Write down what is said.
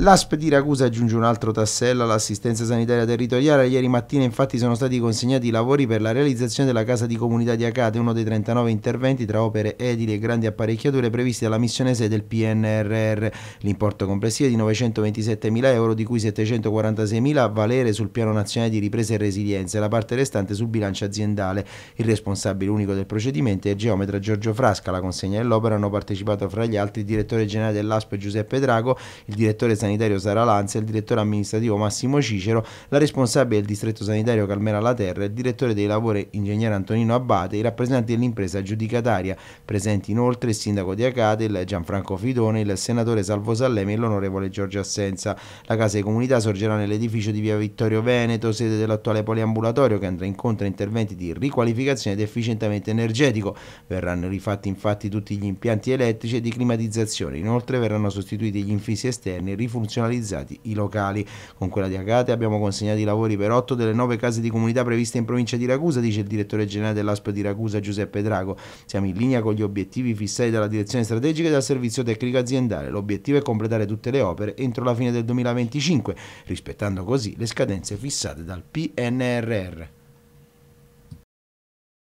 L'ASP di Ragusa aggiunge un altro tassello all'assistenza sanitaria territoriale. Ieri mattina infatti sono stati consegnati i lavori per la realizzazione della Casa di Comunità di Acate, uno dei 39 interventi tra opere edili e grandi apparecchiature previsti dalla missione 6 del PNRR. L'importo complessivo è di 927.000 euro, di cui 746.000 a valere sul piano nazionale di ripresa e resilienza e la parte restante sul bilancio aziendale. Il responsabile unico del procedimento è il geometra Giorgio Frasca. Alla consegna dell'opera hanno partecipato fra gli altri il direttore generale dell'ASP Giuseppe Drago, il direttore sanitario sanitario Sara Lanza, il direttore amministrativo Massimo Cicero, la responsabile del distretto sanitario Calmera La Terra, il direttore dei lavori ingegnere Antonino Abate, i rappresentanti dell'impresa giudicataria, presenti inoltre il sindaco di Acate, il Gianfranco Fidone, il senatore Salvo Sallemi e l'onorevole Giorgio Assenza. La casa di comunità sorgerà nell'edificio di via Vittorio Veneto, sede dell'attuale poliambulatorio che andrà incontro a interventi di riqualificazione ed efficientamento energetico. Verranno rifatti infatti tutti gli impianti elettrici e di climatizzazione, inoltre verranno sostituiti gli infissi esterni rifugiati funzionalizzati i locali. Con quella di Agate abbiamo consegnato i lavori per 8 delle 9 case di comunità previste in provincia di Ragusa, dice il direttore generale dell'ASP di Ragusa Giuseppe Drago. Siamo in linea con gli obiettivi fissati dalla direzione strategica e dal servizio tecnico aziendale. L'obiettivo è completare tutte le opere entro la fine del 2025, rispettando così le scadenze fissate dal PNRR.